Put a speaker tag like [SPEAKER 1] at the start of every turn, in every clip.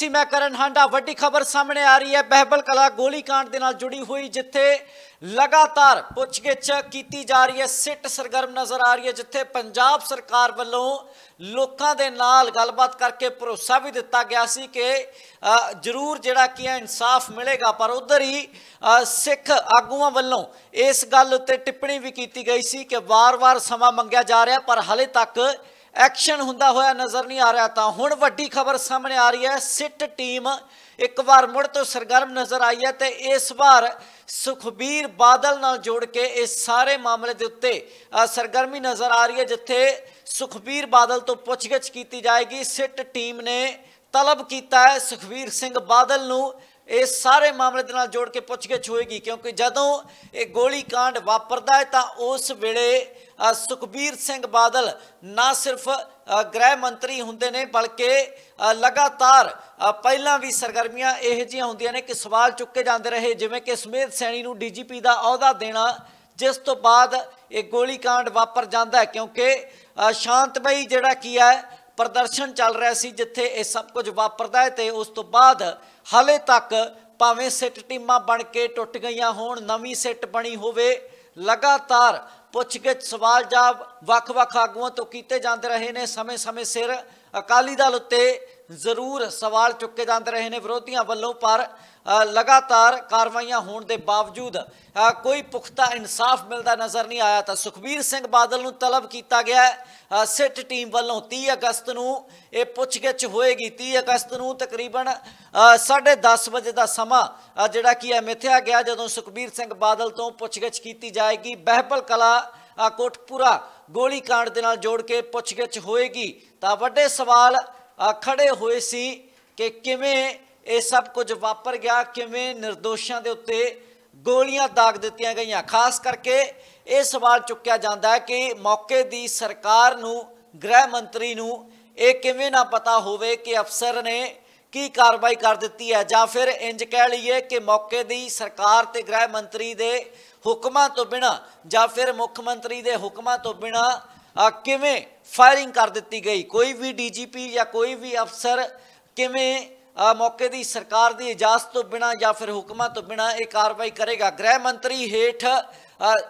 [SPEAKER 1] ਸੀ ਮੈਂ ਕਰਨ ਹਾਂਡਾ ਵੱਡੀ ਖਬਰ ਸਾਹਮਣੇ ਆ ਰਹੀ ਹੈ ਬਹਿਬਲ ਕਲਾ ਗੋਲੀकांड ਦੇ ਨਾਲ ਜੁੜੀ ਹੋਈ ਜਿੱਥੇ ਲਗਾਤਾਰ ਪੁੱਛਗਿੱਛ ਕੀਤੀ ਜਾ ਰਹੀ ਹੈ ਸਿੱਟ ਸਰਗਰਮ ਨਜ਼ਰ ਆ ਰਹੀ ਹੈ ਜਿੱਥੇ ਪੰਜਾਬ ਸਰਕਾਰ ਵੱਲੋਂ ਲੋਕਾਂ ਦੇ ਨਾਲ ਗੱਲਬਾਤ ਕਰਕੇ ਭਰੋਸਾ ਵੀ ਦਿੱਤਾ ਗਿਆ ਸੀ ਕਿ ਜ਼ਰੂਰ ਜਿਹੜਾ ਕੀ ਹੈ ਇਨਸਾਫ ਮਿਲੇਗਾ ਪਰ ਉਧਰ ਹੀ ਸਿੱਖ ਆਗੂਆਂ ਵੱਲੋਂ ਇਸ ਗੱਲ ਉੱਤੇ ਟਿੱਪਣੀ ਵੀ ਕੀਤੀ ਗਈ ਸੀ ਕਿ ਵਾਰ-ਵਾਰ ਸਮਾਂ ਮੰਗਿਆ ਜਾ ਰਿਹਾ ਪਰ ਹਲੇ ਤੱਕ ਐਕਸ਼ਨ ਹੁੰਦਾ ਹੋਇਆ ਨਜ਼ਰ ਨਹੀਂ ਆ ਰਿਹਾ ਤਾਂ ਹੁਣ ਵੱਡੀ ਖਬਰ ਸਾਹਮਣੇ ਆ ਰਹੀ ਹੈ ਸਿੱਟ ਟੀਮ ਇੱਕ ਵਾਰ ਮੁੜ ਤੋਂ ਸਰਗਰਮ ਨਜ਼ਰ ਆਈ ਹੈ ਤੇ ਇਸ ਵਾਰ ਸੁਖਬੀਰ ਬਾਦਲ ਨਾਲ ਜੋੜ ਕੇ ਇਸ ਸਾਰੇ ਮਾਮਲੇ ਦੇ ਉੱਤੇ ਸਰਗਰਮੀ ਨਜ਼ਰ ਆ ਰਹੀ ਹੈ ਜਿੱਥੇ ਸੁਖਬੀਰ ਬਾਦਲ ਤੋਂ ਪੁੱਛਗਿੱਛ ਕੀਤੀ ਜਾਏਗੀ ਸਿੱਟ ਟੀਮ ਨੇ ਤਲਬ ਕੀਤਾ ਹੈ ਸੁਖਬੀਰ ਸਿੰਘ ਬਾਦਲ ਨੂੰ ਇਹ ਸਾਰੇ ਮਾਮਲੇ ਦੇ ਨਾਲ ਜੋੜ ਕੇ ਪੁੱਛਗਿੱਛ ਹੋਏਗੀ ਕਿਉਂਕਿ ਜਦੋਂ ਇਹ ਗੋਲੀ ਕਾਂਡ ਵਾਪਰਦਾ ਹੈ ਤਾਂ ਉਸ ਵੇਲੇ ਸੁਖਬੀਰ ਸਿੰਘ ਬਾਦਲ ਨਾ ਸਿਰਫ ਗ੍ਰਹਿ ਮੰਤਰੀ ਹੁੰਦੇ ਨੇ ਬਲਕਿ ਲਗਾਤਾਰ ਪਹਿਲਾਂ ਵੀ ਸਰਗਰਮੀਆਂ ਇਹੋ ਜਿਹੀਆਂ ਹੁੰਦੀਆਂ ਨੇ ਕਿ ਸਵਾਲ ਚੁੱਕੇ ਜਾਂਦੇ ਰਹੇ ਜਿਵੇਂ ਕਿ ਸਮੇਤ ਸੈਣੀ ਨੂੰ ਡੀਜੀਪੀ ਦਾ ਅਹੁਦਾ ਦੇਣਾ ਜਿਸ ਤੋਂ ਬਾਅਦ ਇਹ ਗੋਲੀकांड ਵਾਪਰ ਜਾਂਦਾ ਕਿਉਂਕਿ ਸ਼ਾਂਤਮਈ ਜਿਹੜਾ ਕੀ ਹੈ ਪ੍ਰਦਰਸ਼ਨ ਚੱਲ ਰਿਹਾ ਸੀ ਜਿੱਥੇ ਇਹ ਸਭ ਕੁਝ ਵਾਪਰਦਾ ਹੈ ਤੇ ਉਸ ਤੋਂ ਬਾਅਦ ਹਾਲੇ ਤੱਕ ਭਾਵੇਂ ਸਿੱਟ ਟੀਮਾਂ ਬਣ ਕੇ ਟੁੱਟ ਗਈਆਂ ਹੋਣ ਨਵੀਂ ਸਿੱਟ ਬਣੀ ਹੋਵੇ ਲਗਾਤਾਰ ਪੁੱਛਗਿੱਛ ਸਵਾਲ ਜਵਾਬ ਵੱਖ-ਵੱਖ ਆਗੂਆਂ ਤੋਂ ਕੀਤੇ ਜਾਂਦੇ ਰਹੇ ਨੇ ਸਮੇਂ-ਸਮੇਂ ਸਿਰ ਅਕਾਲੀ ਦਲ ਉੱਤੇ ਜ਼ਰੂਰ ਸਵਾਲ ਚੁੱਕੇ ਜਾਂਦੇ ਰਹੇ ਨੇ ਵਿਰੋਧੀਆਂ ਵੱਲੋਂ ਪਰ ਲਗਾਤਾਰ ਕਾਰਵਾਈਆਂ ਹੋਣ ਦੇ ਬਾਵਜੂਦ ਕੋਈ ਪੁਖਤਾ ਇਨਸਾਫ ਮਿਲਦਾ ਨਜ਼ਰ ਨਹੀਂ ਆਇਆ ਤਾਂ ਸੁਖਬੀਰ ਸਿੰਘ ਬਾਦਲ ਨੂੰ ਤਲਬ ਕੀਤਾ ਗਿਆ ਸਿੱਟ ਟੀਮ ਵੱਲੋਂ 30 ਅਗਸਤ ਨੂੰ ਇਹ ਪੁੱਛਗਿੱਛ ਹੋਏਗੀ 30 ਅਗਸਤ ਨੂੰ ਤਕਰੀਬਨ 10:30 ਵਜੇ ਦਾ ਸਮਾਂ ਜਿਹੜਾ ਕੀ ਹੈ ਮਿਥਿਆ ਗਿਆ ਜਦੋਂ ਸੁਖਬੀਰ ਸਿੰਘ ਬਾਦਲ ਤੋਂ ਪੁੱਛਗਿੱਛ ਕੀਤੀ ਜਾਏਗੀ ਬਹਿਬਲ ਕਲਾ ਕੋਟਪੂਰਾ ਕਾਂਡ ਦੇ ਨਾਲ ਜੋੜ ਕੇ ਪੁੱਛਗਿੱਛ ਹੋਏਗੀ ਤਾਂ ਵੱਡੇ ਸਵਾਲ ਖੜੇ ਹੋਏ ਸੀ ਕਿ ਕਿਵੇਂ ਇਹ ਸਭ ਕੁਝ ਵਾਪਰ ਗਿਆ ਕਿਵੇਂ નિર્ਦੋਸ਼ਾਂ ਦੇ ਉੱਤੇ ਗੋਲੀਆਂ ਦਾਗ ਦਿੱਤੀਆਂ ਗਈਆਂ ਖਾਸ ਕਰਕੇ ਇਹ ਸਵਾਲ ਚੁੱਕਿਆ ਜਾਂਦਾ ਹੈ ਕਿ ਮੌਕੇ ਦੀ ਸਰਕਾਰ ਨੂੰ ਗ੍ਰਹਿ ਮੰਤਰੀ ਨੂੰ ਇਹ ਕਿਵੇਂ ਨਾ ਪਤਾ ਹੋਵੇ ਕਿ ਅਫਸਰ ਨੇ ਕੀ ਕਾਰਵਾਈ ਕਰ ਦਿੱਤੀ ਹੈ ਜਾਂ ਫਿਰ ਇੰਜ ਕਹਿ ਲਈਏ ਕਿ ਮੌਕੇ ਦੀ ਸਰਕਾਰ ਤੇ ਗ੍ਰਹਿ ਮੰਤਰੀ ਦੇ ਹੁਕਮਾਂ ਤੋਂ ਬਿਨਾ ਜਾਂ ਫਿਰ ਮੁੱਖ ਮੰਤਰੀ ਦੇ ਹੁਕਮਾਂ ਤੋਂ ਬਿਨਾ ਆ ਕਿਵੇਂ ਫਾਇਰਿੰਗ ਕਰ ਦਿੱਤੀ ਗਈ ਕੋਈ ਵੀ ਡੀਜੀਪੀ ਜਾਂ ਕੋਈ ਵੀ ਅਫਸਰ ਕਿਵੇਂ ਆ ਮੌਕੇ ਦੀ ਸਰਕਾਰ ਦੀ ਇਜਾਜ਼ਤ ਤੋਂ ਬਿਨਾ ਜਾਂ ਫਿਰ ਹੁਕਮਾਂ ਤੋਂ ਬਿਨਾ ਇਹ ਕਾਰਵਾਈ ਕਰੇਗਾ ਗ੍ਰਹਿ ਮੰਤਰੀ ਹੇਠ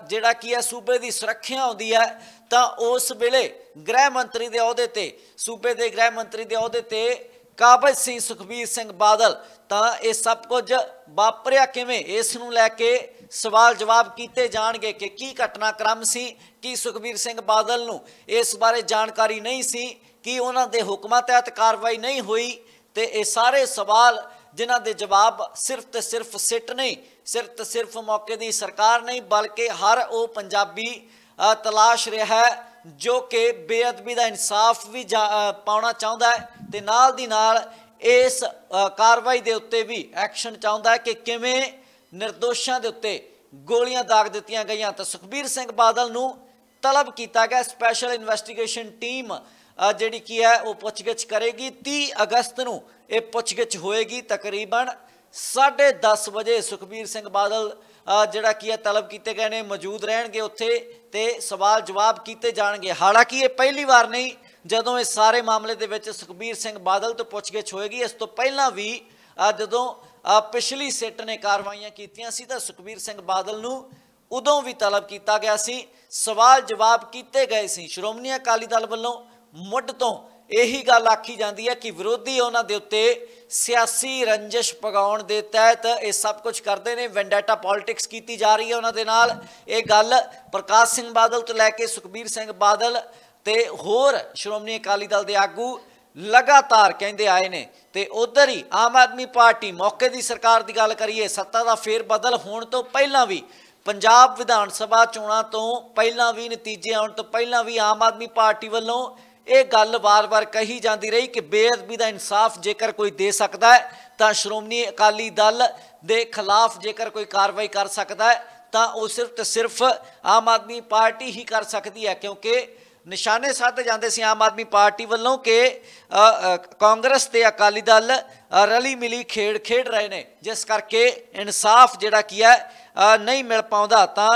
[SPEAKER 1] ਜਿਹੜਾ ਕੀ ਹੈ ਸੂਬੇ ਦੀ ਸੁਰੱਖਿਆ ਆਉਂਦੀ ਹੈ ਤਾਂ ਉਸ ਵੇਲੇ ਗ੍ਰਹਿ ਮੰਤਰੀ ਦੇ ਅਹੁਦੇ ਤੇ ਸੂਬੇ ਦੇ ਗ੍ਰਹਿ ਮੰਤਰੀ ਦੇ ਅਹੁਦੇ ਤੇ ਕਾਬਜ ਸਿੰਘ ਸੁਖਬੀਰ ਸਿੰਘ ਬਾਦਲ ਤਾਂ ਇਹ ਸਭ ਕੁਝ ਵਾਪਰਿਆ ਕਿਵੇਂ ਇਸ ਨੂੰ ਲੈ ਕੇ ਸਵਾਲ ਜਵਾਬ ਕੀਤੇ ਜਾਣਗੇ ਕਿ ਕੀ ਘਟਨਾਕ੍ਰਮ ਸੀ ਕੀ ਸੁਖਬੀਰ ਸਿੰਘ ਬਾਦਲ ਨੂੰ ਇਸ ਬਾਰੇ ਜਾਣਕਾਰੀ ਨਹੀਂ ਸੀ ਕੀ ਉਹਨਾਂ ਦੇ ਹੁਕਮਾਂ ਤਹਿਤ ਕਾਰਵਾਈ ਨਹੀਂ ਹੋਈ ਤੇ ਇਹ ਸਾਰੇ ਸਵਾਲ ਜਿਨ੍ਹਾਂ ਦੇ ਜਵਾਬ ਸਿਰਫ ਤੇ ਸਿਰਫ ਸਿੱਟ ਨਹੀਂ ਸਿਰਫ ਤੇ ਸਿਰਫ ਮੌਕੇ ਦੀ ਸਰਕਾਰ ਨਹੀਂ ਬਲਕਿ ਹਰ ਉਹ ਪੰਜਾਬੀ ਤਲਾਸ਼ ਰਿਹਾ ਹੈ ਜੋ ਕਿ ਬੇਅਦਬੀ ਦਾ ਇਨਸਾਫ ਵੀ ਪਾਉਣਾ ਚਾਹੁੰਦਾ ਹੈ ਤੇ ਨਾਲ ਦੀ ਨਾਲ ਇਸ ਕਾਰਵਾਈ ਦੇ ਉੱਤੇ ਵੀ ਐਕਸ਼ਨ ਚਾਹੁੰਦਾ ਹੈ ਕਿ ਕਿਵੇਂ ਨਿਰਦੋਸ਼ਾਂ ਦੇ ਉੱਤੇ ਗੋਲੀਆਂ ਦਾਗ ਦਿੱਤੀਆਂ ਗਈਆਂ ਤਾਂ ਸੁਖਬੀਰ ਸਿੰਘ ਬਾਦਲ ਨੂੰ ਤਲਬ ਕੀਤਾ ਗਿਆ ਸਪੈਸ਼ਲ ਇਨਵੈਸਟੀਗੇਸ਼ਨ ਟੀਮ ਜਿਹੜੀ ਕੀ ਹੈ ਉਹ ਪੁੱਛਗਿੱਛ ਕਰੇਗੀ 30 ਅਗਸਤ ਨੂੰ ਇਹ ਪੁੱਛਗਿੱਛ ਹੋਏਗੀ ਤਕਰੀਬਨ 10:30 ਵਜੇ ਸੁਖਬੀਰ ਸਿੰਘ ਬਾਦਲ ਜਿਹੜਾ ਕੀ ਹੈ ਤਲਬ ਕੀਤੇ ਗਏ ਨੇ ਮੌਜੂਦ ਰਹਿਣਗੇ ਉੱਥੇ ਤੇ ਸਵਾਲ ਜਵਾਬ ਕੀਤੇ ਜਾਣਗੇ ਹਾਲਾਂਕਿ ਇਹ ਪਹਿਲੀ ਵਾਰ ਨਹੀਂ ਜਦੋਂ ਇਹ ਸਾਰੇ ਮਾਮਲੇ ਦੇ ਵਿੱਚ ਸੁਖਬੀਰ ਸਿੰਘ ਬਾਦਲ ਤੋਂ ਪੁੱਛਗਿੱਛ ਹੋਏਗੀ ਇਸ ਤੋਂ ਪਹਿਲਾਂ ਵੀ ਜਦੋਂ ਪਿਛਲੀ ਸੈਟ ਨੇ ਕਾਰਵਾਈਆਂ ਕੀਤੀਆਂ ਸੀ ਤਾਂ ਸੁਖਬੀਰ ਸਿੰਘ ਬਾਦਲ ਨੂੰ ਉਦੋਂ ਵੀ ਤਲਬ ਕੀਤਾ ਗਿਆ ਸੀ ਸਵਾਲ ਜਵਾਬ ਕੀਤੇ ਗਏ ਸੀ ਸ਼੍ਰੋਮਣੀ ਅਕਾਲੀ ਦਲ ਵੱਲੋਂ ਮੁੱਢ ਤੋਂ ਇਹੀ ਗੱਲ ਆਖੀ ਜਾਂਦੀ ਹੈ ਕਿ ਵਿਰੋਧੀ ਉਹਨਾਂ ਦੇ ਉੱਤੇ ਸਿਆਸੀ ਰੰਜਿਸ਼ ਪਗਾਉਣ ਦੇ ਤਹਿਤ ਇਹ ਸਭ ਕੁਝ ਕਰਦੇ ਨੇ ਵੈਂਡੈਟਾ ਪੋਲਿਟਿਕਸ ਕੀਤੀ ਜਾ ਰਹੀ ਹੈ ਉਹਨਾਂ ਦੇ ਨਾਲ ਇਹ ਗੱਲ ਪ੍ਰਕਾਸ਼ ਸਿੰਘ ਬਾਦਲ ਤੋਂ ਲੈ ਕੇ ਸੁਖਬੀਰ ਸਿੰਘ ਬਾਦਲ ਤੇ ਹੋਰ ਸ਼੍ਰੋਮਣੀ ਅਕਾਲੀ ਦਲ ਦੇ ਆਗੂ ਲਗਾਤਾਰ ਕਹਿੰਦੇ ਆਏ ਨੇ ਤੇ ਉਧਰ ਹੀ ਆਮ ਆਦਮੀ ਪਾਰਟੀ ਮੌਕੇ ਦੀ ਸਰਕਾਰ ਦੀ ਗੱਲ ਕਰੀਏ ਸੱਤਾ ਦਾ ਫੇਰ ਬਦਲ ਹੋਣ ਤੋਂ ਪਹਿਲਾਂ ਵੀ ਪੰਜਾਬ ਵਿਧਾਨ ਸਭਾ ਚੋਣਾਂ ਤੋਂ ਪਹਿਲਾਂ ਵੀ ਨਤੀਜੇ ਆਉਣ ਤੋਂ ਪਹਿਲਾਂ ਵੀ ਆਮ ਆਦਮੀ ਪਾਰਟੀ ਵੱਲੋਂ ਇਹ ਗੱਲ ਵਾਰ-ਵਾਰ ਕਹੀ ਜਾਂਦੀ ਰਹੀ ਕਿ ਬੇਅਦਬੀ ਦਾ ਇਨਸਾਫ ਜੇਕਰ ਕੋਈ ਦੇ ਸਕਦਾ ਹੈ ਤਾਂ ਸ਼੍ਰੋਮਣੀ ਅਕਾਲੀ ਦਲ ਦੇ ਖਿਲਾਫ ਜੇਕਰ ਕੋਈ ਕਾਰਵਾਈ ਕਰ ਸਕਦਾ ਹੈ ਤਾਂ ਉਹ ਸਿਰਫ ਤੇ ਸਿਰਫ ਆਮ ਆਦਮੀ ਪਾਰਟੀ ਹੀ ਕਰ ਸਕਦੀ ਹੈ ਕਿਉਂਕਿ ਨਿਸ਼ਾਨੇ ਸਾਧੇ ਜਾਂਦੇ ਸੀ ਆਮ ਆਦਮੀ ਪਾਰਟੀ ਵੱਲੋਂ ਕਿ ਕਾਂਗਰਸ ਤੇ ਅਕਾਲੀ ਦਲ ਰਲੀ ਮਿਲੀ ਖੇਡ ਖੇਡ ਰਹੇ ਨੇ ਜਿਸ ਕਰਕੇ ਇਨਸਾਫ ਜਿਹੜਾ ਕੀ ਹੈ ਨਹੀਂ ਮਿਲ ਪਾਉਂਦਾ ਤਾਂ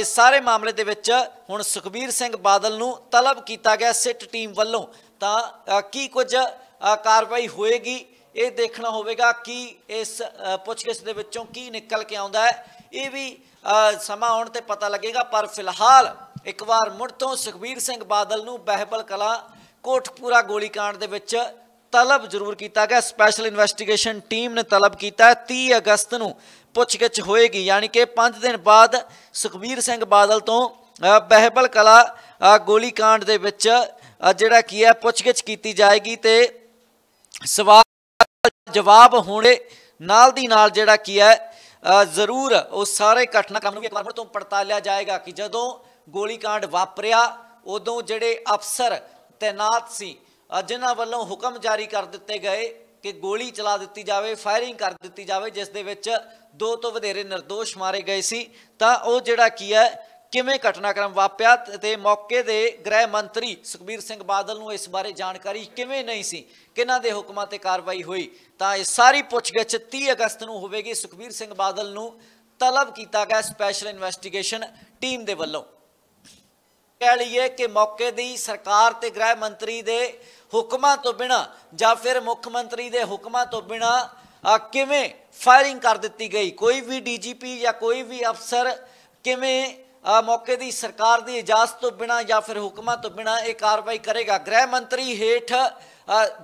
[SPEAKER 1] ਇਸ ਸਾਰੇ ਮਾਮਲੇ ਦੇ ਵਿੱਚ ਹੁਣ ਸੁਖਬੀਰ ਸਿੰਘ ਬਾਦਲ ਨੂੰ ਤਲਬ ਕੀਤਾ ਗਿਆ ਸਿੱਟ ਟੀਮ ਵੱਲੋਂ ਤਾਂ ਕੀ ਕੁਝ ਕਾਰਵਾਈ ਹੋਏਗੀ ਇਹ ਦੇਖਣਾ ਹੋਵੇਗਾ ਕਿ ਇਸ ਪੁੱਛਗਿੱਛ ਦੇ ਵਿੱਚੋਂ ਕੀ ਨਿਕਲ ਕੇ ਆਉਂਦਾ ਹੈ ਇਹ ਵੀ ਸਮਾਂ ਆਉਣ ਤੇ ਪਤਾ ਲੱਗੇਗਾ ਪਰ ਫਿਲਹਾਲ ਇੱਕ ਵਾਰ ਮੁੜ ਤੋਂ ਸੁਖਬੀਰ ਸਿੰਘ ਬਾਦਲ ਨੂੰ ਬਹਿਬਲ ਕਲਾ ਕੋਟਪੂਰਾ ਗੋਲੀकांड ਦੇ ਵਿੱਚ ਤਲਬ ਜ਼ਰੂਰ ਕੀਤਾ ਗਿਆ ਸਪੈਸ਼ਲ ਇਨਵੈਸਟੀਗੇਸ਼ਨ ਟੀਮ ਨੇ ਤਲਬ ਕੀਤਾ 30 ਅਗਸਤ ਨੂੰ ਪੁੱਛਗਿੱਛ ਹੋਏਗੀ ਯਾਨੀ ਕਿ 5 ਦਿਨ ਬਾਅਦ ਸੁਖਬੀਰ ਸਿੰਘ ਬਾਦਲ ਤੋਂ ਬਹਿਬਲ ਕਲਾ ਗੋਲੀकांड ਦੇ ਵਿੱਚ ਜਿਹੜਾ ਕੀ ਹੈ ਪੁੱਛਗਿੱਛ ਕੀਤੀ ਜਾਏਗੀ ਤੇ ਸਵਾਲ ਜਵਾਬ ਹੋਣੇ ਨਾਲ ਦੀ ਨਾਲ ਜਿਹੜਾ ਕੀ ਹੈ ਜ਼ਰੂਰ ਉਹ ਸਾਰੇ ਘਟਨਾਕ੍ਰਮ ਨੂੰ ਵੀ ਇੱਕ ਵਾਰ ਤੋਂ ਪੜਤਾਲਿਆ ਜਾਏਗਾ ਕਿ ਜਦੋਂ ਗੋਲੀकांड ਵਾਪਰਿਆ ਉਦੋਂ ਜਿਹੜੇ ਅਫਸਰ ਤੈਨਾਤ ਸੀ ਜਿਨ੍ਹਾਂ ਵੱਲੋਂ ਹੁਕਮ ਜਾਰੀ ਕਰ ਦਿੱਤੇ ਗਏ ਕਿ ਗੋਲੀ ਚਲਾ ਦਿੱਤੀ ਜਾਵੇ ਫਾਇਰਿੰਗ ਕਰ ਦਿੱਤੀ ਜਾਵੇ ਜਿਸ ਦੇ ਵਿੱਚ ਦੋ ਤੋਂ ਵਧੇਰੇ નિર્ਦੋਸ਼ ਮਾਰੇ ਗਏ ਸੀ ਤਾਂ ਉਹ ਜਿਹੜਾ ਕੀ ਹੈ ਕਿਵੇਂ ਘਟਨਾਕ੍ਰਮ ਵਾਪਿਆ ਤੇ ਮੌਕੇ ਦੇ ਗ੍ਰਹਿ ਮੰਤਰੀ ਸੁਖਬੀਰ ਸਿੰਘ ਬਾਦਲ ਨੂੰ ਇਸ ਬਾਰੇ ਜਾਣਕਾਰੀ ਕਿਵੇਂ ਨਹੀਂ ਸੀ ਕਿਨਾਂ ਦੇ ਹੁਕਮਾਂ ਤੇ ਕਾਰਵਾਈ ਹੋਈ ਤਾਂ ਇਹ ਸਾਰੀ ਪੁੱਛਗਿੱਛ 30 ਅਗਸਤ ਨੂੰ ਹੋਵੇਗੀ ਸੁਖਬੀਰ ਸਿੰਘ ਬਾਦਲ ਨੂੰ ਤਲਬ ਕੀਤਾ ਗਿਆ ਸਪੈਸ਼ਲ ਇਨਵੈਸਟੀਗੇਸ਼ਨ ਟੀਮ ਦੇ ਵੱਲੋਂ ਕਹਿ ਲਈਏ ਕਿ ਮੌਕੇ ਦੀ ਸਰਕਾਰ ਤੇ ਗ੍ਰਹਿ ਮੰਤਰੀ ਦੇ ਹੁਕਮਾਂ ਤੋਂ ਬਿਨਾ ਜਾਂ ਫਿਰ ਮੁੱਖ ਮੰਤਰੀ ਦੇ ਹੁਕਮਾਂ ਤੋਂ ਬਿਨਾ ਕਿਵੇਂ ਫਾਇਰਿੰਗ ਕਰ ਦਿੱਤੀ ਗਈ ਕੋਈ ਵੀ ਡੀਜੀਪੀ ਜਾਂ ਕੋਈ ਵੀ ਅਫਸਰ ਕਿਵੇਂ ਮੌਕੇ ਦੀ ਸਰਕਾਰ ਦੀ ਇਜਾਜ਼ਤ ਤੋਂ ਬਿਨਾ ਜਾਂ ਫਿਰ ਹੁਕਮਾਂ ਤੋਂ ਬਿਨਾ ਇਹ ਕਾਰਵਾਈ ਕਰੇਗਾ ਗ੍ਰਹਿ ਮੰਤਰੀ ਹੇਠ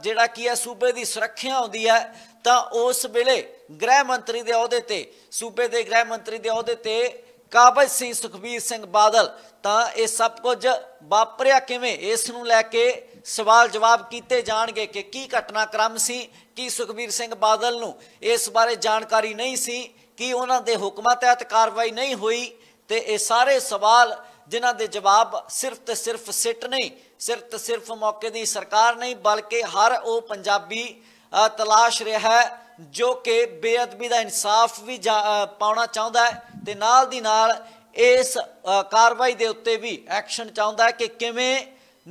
[SPEAKER 1] ਜਿਹੜਾ ਕੀ ਹੈ ਸੂਬੇ ਦੀ ਸੁਰੱਖਿਆ ਆਉਂਦੀ ਹੈ ਤਾਂ ਉਸ ਵੇਲੇ ਗ੍ਰਹਿ ਮੰਤਰੀ ਦੇ ਅਹੁਦੇ ਤੇ ਸੂਬੇ ਦੇ ਗ੍ਰਹਿ ਮੰਤਰੀ ਦੇ ਅਹੁਦੇ ਤੇ ਕਾਬਜ ਸੀ ਸੁਖਬੀਰ ਸਿੰਘ ਬਾਦਲ ਤਾਂ ਇਹ ਸਭ ਕੁਝ ਵਾਪਰਿਆ ਕਿਵੇਂ ਇਸ ਨੂੰ ਲੈ ਕੇ ਸਵਾਲ ਜਵਾਬ ਕੀਤੇ ਜਾਣਗੇ ਕਿ ਕੀ ਘਟਨਾਕ੍ਰਮ ਸੀ ਕੀ ਸੁਖਬੀਰ ਸਿੰਘ ਬਾਦਲ ਨੂੰ ਇਸ ਬਾਰੇ ਜਾਣਕਾਰੀ ਨਹੀਂ ਸੀ ਕੀ ਉਹਨਾਂ ਦੇ ਹੁਕਮਾਂ ਤਹਿਤ ਕਾਰਵਾਈ ਨਹੀਂ ਹੋਈ ਤੇ ਇਹ ਸਾਰੇ ਸਵਾਲ ਜਿਨ੍ਹਾਂ ਦੇ ਜਵਾਬ ਸਿਰਫ ਤੇ ਸਿਰਫ ਸਿੱਟ ਨਹੀਂ ਸਿਰਫ ਤੇ ਸਿਰਫ ਮੌਕੇ ਦੀ ਸਰਕਾਰ ਨਹੀਂ ਬਲਕਿ ਹਰ ਉਹ ਪੰਜਾਬੀ ਤਲਾਸ਼ ਰਿਹਾ ਹੈ ਜੋ ਕਿ ਬੇਅਦਬੀ ਦਾ ਇਨਸਾਫ ਵੀ ਪਾਉਣਾ ਚਾਹੁੰਦਾ ਹੈ ਤੇ ਨਾਲ ਦੀ ਨਾਲ ਇਸ ਕਾਰਵਾਈ ਦੇ ਉੱਤੇ ਵੀ ਐਕਸ਼ਨ ਚਾਹੁੰਦਾ ਹੈ ਕਿ ਕਿਵੇਂ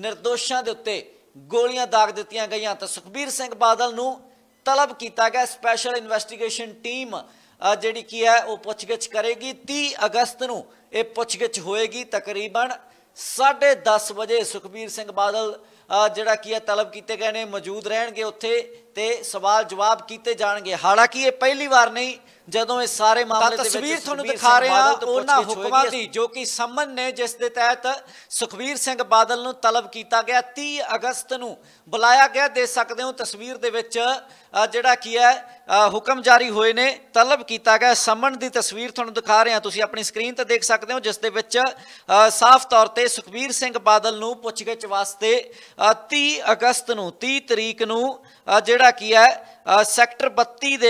[SPEAKER 1] નિર્ਦੋਸ਼ਾਂ ਦੇ ਉੱਤੇ ਗੋਲੀਆਂ ਦਾਗ ਦਿੱਤੀਆਂ ਗਈਆਂ ਤਾਂ ਸੁਖਬੀਰ ਸਿੰਘ ਬਾਦਲ ਨੂੰ ਤਲਬ ਕੀਤਾ ਗਿਆ ਸਪੈਸ਼ਲ ਇਨਵੈਸਟੀਗੇਸ਼ਨ ਟੀਮ ਜਿਹੜੀ ਕੀ ਹੈ ਉਹ ਪੁੱਛਗਿੱਛ ਕਰੇਗੀ 30 ਅਗਸਤ ਨੂੰ ਇਹ ਪੁੱਛਗਿੱਛ ਹੋਏਗੀ ਤਕਰੀਬਨ 10:30 ਵਜੇ ਸੁਖਬੀਰ ਸਿੰਘ ਬਾਦਲ ਜਿਹੜਾ ਕੀ ਹੈ ਤਲਬ ਕੀਤੇ ਗਏ ਨੇ ਮੌਜੂਦ ਰਹਿਣਗੇ ਉੱਥੇ ਤੇ ਸਵਾਲ ਜਵਾਬ ਕੀਤੇ ਜਾਣਗੇ ਹਾਲਾਂਕਿ ਇਹ ਪਹਿਲੀ ਵਾਰ ਨਹੀਂ ਜਦੋਂ ਇਹ ਸਾਰੇ ਮਾਮਲੇ ਦੇ ਵਿੱਚ ਤਸਵੀਰ ਤੁਹਾਨੂੰ ਦਿਖਾ ਰਹੇ ਉਹਨਾਂ ਹੁਕਮਾਂ ਦੀ ਜੋ ਕਿ ਸੰਮਨ ਨੇ ਜਿਸ ਦੇ ਤਹਿਤ ਸੁਖਵੀਰ ਸਿੰਘ ਬਾਦਲ ਨੂੰ ਤਲਬ ਕੀਤਾ ਗਿਆ 30 ਅਗਸਤ ਨੂੰ ਬੁਲਾਇਆ ਗਿਆ ਦੇ ਸਕਦੇ ਹੋ ਤਸਵੀਰ ਦੇ ਵਿੱਚ ਜਿਹੜਾ ਕੀ ਹੈ ਹੁਕਮ ਜਾਰੀ ਹੋਏ ਨੇ ਤਲਬ ਕੀਤਾ ਗਿਆ ਸਮਨ ਦੀ ਤਸਵੀਰ ਤੁਹਾਨੂੰ ਦਿਖਾ ਰਹੇ ਹਾਂ ਤੁਸੀਂ ਆਪਣੀ ਸਕਰੀਨ ਤੇ ਦੇਖ ਸਕਦੇ ਹੋ ਜਿਸ ਦੇ ਵਿੱਚ ਸਾਫ਼ ਤੌਰ ਤੇ ਸੁਖਵੀਰ ਸਿੰਘ ਬਾਦਲ ਨੂੰ ਪੁੱਛਗਿੱਛ ਵਾਸਤੇ 30 ਅਗਸਤ ਨੂੰ 30 ਤਰੀਕ ਨੂੰ ਜਿਹੜਾ ਕੀ ਹੈ ਸੈਕਟਰ 32 ਦੇ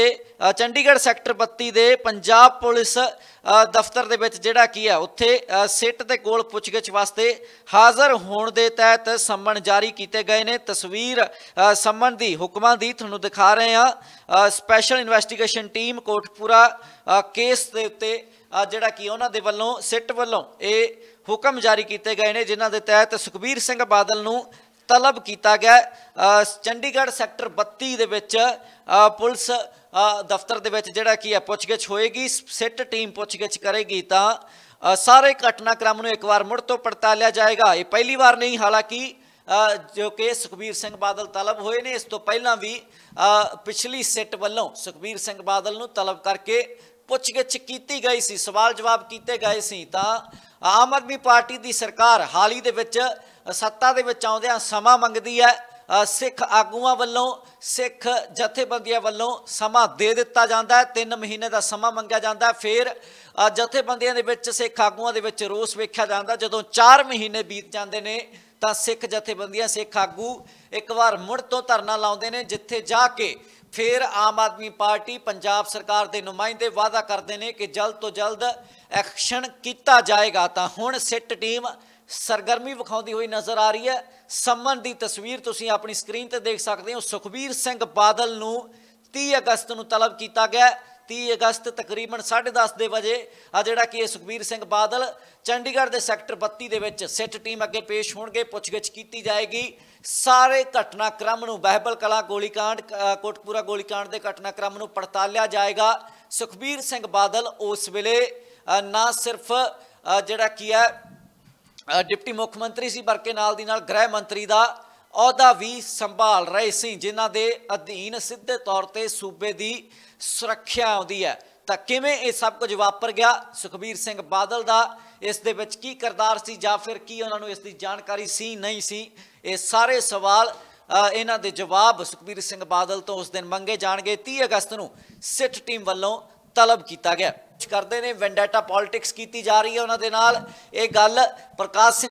[SPEAKER 1] ਚੰਡੀਗੜ੍ਹ ਸੈਕਟਰ 32 ਦੇ ਪੰਜਾਬ ਪੁਲਿਸ ਦਫ਼ਤਰ ਦੇ ਵਿੱਚ ਜਿਹੜਾ ਕੀ ਹੈ ਉੱਥੇ ਸਿੱਟ ਦੇ ਕੋਲ ਪੁੱਛਗਿੱਛ ਵਾਸਤੇ ਹਾਜ਼ਰ ਹੋਣ ਦੇ ਤਹਿਤ ਸੰਮਣ ਜਾਰੀ ਕੀਤੇ ਗਏ ਨੇ ਤਸਵੀਰ ਸੰਮਣ ਦੀ ਹੁਕਮਾਂ ਦੀ ਤੁਹਾਨੂੰ ਦਿਖਾ ਰਹੇ ਆ special investigation team Kotpura case ਦੇ ਉੱਤੇ ਜਿਹੜਾ ਕੀ ਉਹਨਾਂ ਦੇ ਵੱਲੋਂ ਸਿੱਟ ਵੱਲੋਂ ਇਹ ਹੁਕਮ ਜਾਰੀ ਕੀਤੇ ਗਏ ਨੇ ਜਿਨ੍ਹਾਂ ਦੇ ਤਹਿਤ ਸੁਖਬੀਰ ਸਿੰਘ ਬਾਦਲ ਨੂੰ ਤਲਬ ਕੀਤਾ ਗਿਆ ਚੰਡੀਗੜ੍ਹ ਸੈਕਟਰ 32 ਦੇ ਵਿੱਚ ਪੁਲਿਸ ਦਫ਼ਤਰ ਦੇ ਵਿੱਚ ਜਿਹੜਾ ਕੀ ਹੈ ਪੁੱਛਗਿੱਛ ਹੋਏਗੀ ਸਿੱਟ ਟੀਮ ਪੁੱਛਗਿੱਛ ਕਰੇਗੀ ਤਾਂ ਸਾਰੇ ਘਟਨਾਕ੍ਰਮ ਨੂੰ ਇੱਕ ਵਾਰ ਮੁੜ ਤੋਂ ਪੜਤਾਲਿਆ ਜਾਏਗਾ ਇਹ ਪਹਿਲੀ ਵਾਰ ਨਹੀਂ ਹਾਲਾਂਕਿ ਜੋ ਕਿ ਸੁਖਬੀਰ ਸਿੰਘ ਬਾਦਲ ਤਲਬ ਹੋਏ ਨੇ ਇਸ ਤੋਂ ਪਹਿਲਾਂ ਵੀ ਪਿਛਲੀ ਸਿੱਟ ਵੱਲੋਂ ਸੁਖਬੀਰ ਸਿੰਘ ਬਾਦਲ ਨੂੰ ਤਲਬ ਕਰਕੇ ਪੁੱਛਗਿੱਛ ਕੀਤੀ ਗਈ ਸੀ ਸਵਾਲ ਜਵਾਬ ਕੀਤੇ ਗਏ ਸੀ ਤਾਂ ਆਮ ਆਦਮੀ ਪਾਰਟੀ ਦੀ ਸਰਕਾਰ ਹਾਲੀ ਦੇ ਵਿੱਚ ਸੱਤਾ ਦੇ ਵਿੱਚ ਆਉਂਦਿਆਂ ਸਮਾਂ ਮੰਗਦੀ ਹੈ ਸਿੱਖ ਆਗੂਆਂ ਵੱਲੋਂ ਸਿੱਖ ਜਥੇਬੰਦੀਆਂ ਵੱਲੋਂ ਸਮਾਂ ਦੇ ਦਿੱਤਾ ਜਾਂਦਾ ਹੈ 3 ਮਹੀਨੇ ਦਾ ਸਮਾਂ ਮੰਗਿਆ ਜਾਂਦਾ ਹੈ ਫਿਰ ਜਥੇਬੰਦੀਆਂ ਦੇ ਵਿੱਚ ਸਿੱਖ ਆਗੂਆਂ ਦੇ ਵਿੱਚ ਰੋਸ ਵੇਖਿਆ ਜਾਂਦਾ ਜਦੋਂ 4 ਮਹੀਨੇ ਬੀਤ ਜਾਂਦੇ ਨੇ ਤਾਂ ਸਿੱਖ ਜਥੇਬੰਦੀਆਂ ਸਿੱਖ ਆਗੂ ਇੱਕ ਵਾਰ ਮੁੜ ਤੋਂ ਧਰਨਾ ਲਾਉਂਦੇ ਨੇ ਜਿੱਥੇ ਜਾ ਕੇ ਫਿਰ ਆਮ ਆਦਮੀ ਪਾਰਟੀ ਪੰਜਾਬ ਸਰਕਾਰ ਦੇ ਨੁਮਾਇੰਦੇ ਵਾਅਦਾ ਕਰਦੇ ਨੇ ਕਿ ਜਲਦ ਤੋਂ ਜਲਦ ਐਕਸ਼ਨ ਕੀਤਾ ਜਾਏਗਾ ਤਾਂ ਹੁਣ ਸਿੱਟ ਟੀਮ ਸਰਗਰਮੀ ਵਿਖਾਉਂਦੀ ਹੋਈ ਨਜ਼ਰ ਆ ਰਹੀ ਹੈ ਸੰਮਨ ਦੀ ਤਸਵੀਰ ਤੁਸੀਂ ਆਪਣੀ ਸਕਰੀਨ ਤੇ ਦੇਖ ਸਕਦੇ ਹੋ ਸੁਖਬੀਰ ਸਿੰਘ ਬਾਦਲ ਨੂੰ 30 ਅਗਸਤ ਨੂੰ ਤਲਬ ਕੀਤਾ ਗਿਆ 30 ਅਗਸਤ ਤਕਰੀਬਨ 10:30 ਦੇ ਵਜੇ ਆ ਜਿਹੜਾ ਕਿ ਸੁਖਵੀਰ ਸੁਖਬੀਰ ਸਿੰਘ ਬਾਦਲ ਚੰਡੀਗੜ੍ਹ ਦੇ ਸੈਕਟਰ 32 ਦੇ ਵਿੱਚ ਸਿੱਟ ਟੀਮ ਅੱਗੇ ਪੇਸ਼ ਹੋਣਗੇ ਪੁੱਛਗਿੱਛ ਕੀਤੀ ਜਾਏਗੀ ਸਾਰੇ ਘਟਨਾਕ੍ਰਮ ਨੂੰ ਬਹਿਬਲ ਕਲਾ ਗੋਲੀकांड ਕੋਟਪੂਰਾ ਗੋਲੀकांड ਦੇ ਘਟਨਾਕ੍ਰਮ ਨੂੰ ਪੜਤਾਲਿਆ ਜਾਏਗਾ ਸੁਖਬੀਰ ਸਿੰਘ ਬਾਦਲ ਉਸ ਵੇਲੇ ਨਾ ਸਿਰਫ ਜਿਹੜਾ ਕੀ ਹੈ ਡਿਪਟੀ ਮੁੱਖ ਮੰਤਰੀ ਸੀ ਪਰ ਕੇ ਨਾਲ ਦੀ ਨਾਲ ਗ੍ਰਹਿ ਮੰਤਰੀ ਦਾ ਅਹੁਦਾ ਵੀ ਸੰਭਾਲ ਰਹੇ ਸੀ ਜਿਨ੍ਹਾਂ ਦੇ ਅਧੀਨ ਸਿੱਧੇ ਤੌਰ ਤੇ ਸੂਬੇ ਦੀ ਸੁਰੱਖਿਆ ਆਉਂਦੀ ਹੈ ਤਾਂ ਕਿਵੇਂ ਇਹ ਸਭ ਕੁਝ ਵਾਪਰ ਗਿਆ ਸੁਖਬੀਰ ਸਿੰਘ ਬਾਦਲ ਦਾ ਇਸ ਦੇ ਵਿੱਚ ਕੀ ਕਰਦਾਰ ਸੀ ਜਾਂ ਫਿਰ ਕੀ ਉਹਨਾਂ ਨੂੰ ਇਸ ਦੀ ਜਾਣਕਾਰੀ ਸੀ ਨਹੀਂ ਸੀ ਇਹ ਸਾਰੇ ਸਵਾਲ ਇਹਨਾਂ ਦੇ ਜਵਾਬ ਸੁਖਬੀਰ ਸਿੰਘ ਬਾਦਲ ਤੋਂ ਉਸ ਦਿਨ ਮੰਗੇ ਜਾਣਗੇ 30 ਅਗਸਤ ਨੂੰ ਸਿੱਟ ਟੀਮ ਵੱਲੋਂ ਤਲਬ ਕੀਤਾ ਗਿਆ ਕਰਦੇ ਨੇ ਵੈਂਡੈਟਾ ਪੋਲਿਟਿਕਸ ਕੀਤੀ ਜਾ ਰਹੀ ਹੈ ਉਹਨਾਂ ਦੇ ਨਾਲ ਇਹ ਗੱਲ ਪ੍ਰਕਾਸ਼